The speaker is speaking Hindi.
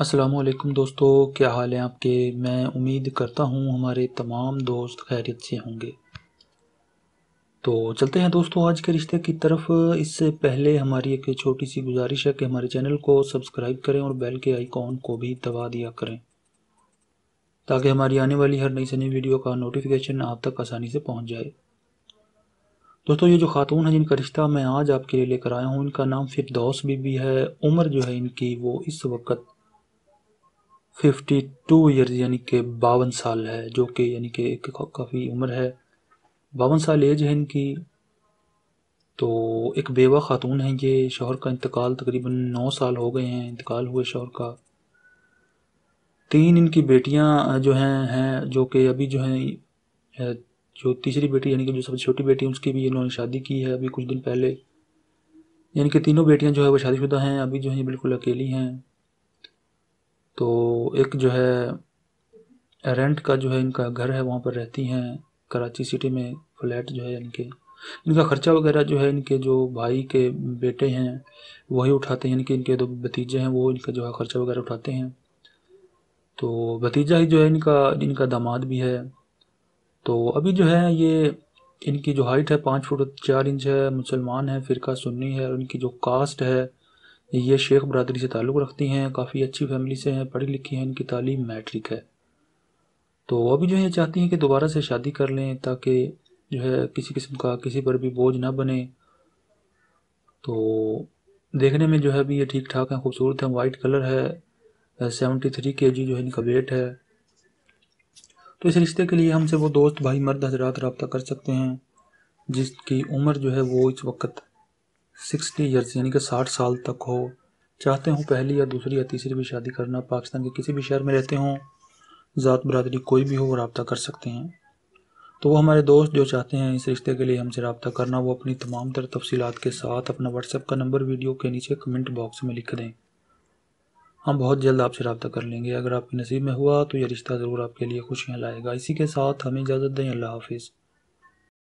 असलकुम दोस्तों क्या हाल है आपके मैं उम्मीद करता हूँ हमारे तमाम दोस्त खैरियत से होंगे तो चलते हैं दोस्तों आज के रिश्ते की तरफ इससे पहले हमारी एक छोटी सी गुजारिश है कि हमारे चैनल को सब्सक्राइब करें और बेल के आइकॉन को भी दबा दिया करें ताकि हमारी आने वाली हर नई से नई वीडियो का नोटिफिकेशन आप तक आसानी से पहुँच जाए दोस्तों ये जो खातून है जिनका रिश्ता मैं आज आपके लिए लेकर आया हूँ इनका नाम फिरदौस बीबी है उम्र जो है इनकी वो इस वक्त फिफ्टी टू ईयर्स यानी कि बावन साल है जो कि यानी कि एक काफ़ी उम्र है बावन साल एज है इनकी तो एक बेवा ख़ातून है ये शोहर का इंतकाल तकरीबन नौ साल हो गए हैं इंतकाल हुए शोहर का तीन इनकी बेटियां जो हैं हैं जो कि अभी जो हैं जो तीसरी बेटी यानी कि जो सबसे छोटी बेटी है उसकी भी इन्होंने शादी की है अभी कुछ दिन पहले यानी कि तीनों बेटियां जो है वो शादीशुदा हैं अभी जो हैं बिल्कुल अकेली हैं तो एक जो है रेंट का जो है इनका घर है वहाँ पर रहती हैं कराची सिटी में फ्लैट जो है इनके इनका ख़र्चा वगैरह जो है इनके जो भाई के बेटे हैं वही उठाते हैं इनके इनके दो भतीजे हैं वो इनका जो है ख़र्चा वगैरह उठाते हैं तो भतीजा ही जो है इनका इनका दामाद भी है तो अभी जो है ये इनकी जो हाइट है पाँच फुट चार इंच है मुसलमान है फ़िरका सुन्नी है और इनकी जो कास्ट है ये शेख बरदरी से ताल्लुक़ रखती हैं काफ़ी अच्छी फैमिली से हैं पढ़ी लिखी हैं इनकी तालीम मैट्रिक है तो वह भी जो है चाहती हैं कि दोबारा से शादी कर लें ताकि जो है किसी किस्म का किसी पर भी बोझ ना बने तो देखने में जो है भी ये ठीक ठाक हैं खूबसूरत हैं वाइट कलर है सेवेंटी थ्री के जी जो है इनका वेट है तो इस रिश्ते के लिए हमसे वो दोस्त भाई मर्द हजरात रबता कर सकते हैं जिसकी उम्र जो है वो इस वक्त सिक्सटी ईयर्स यानी कि साठ साल तक हो चाहते हों पहली या दूसरी या तीसरी भी शादी करना पाकिस्तान के किसी भी शहर में रहते हों ज़ात बरदरी कोई भी हो वो रबता कर सकते हैं तो वो हमारे दोस्त जो चाहते हैं इस रिश्ते के लिए हमसे रबता करना वो अपनी तमाम तर तफसीत के साथ अपना व्हाट्सएप का नंबर वीडियो के नीचे कमेंट बॉक्स में लिख दें हम बहुत जल्द आपसे रबता कर लेंगे अगर आपके नसीब में हुआ तो यह रिश्ता ज़रूर आपके लिए खुशियाँ लाएगा इसी के साथ हमें इजाज़त दें अल्लाह हाफिज़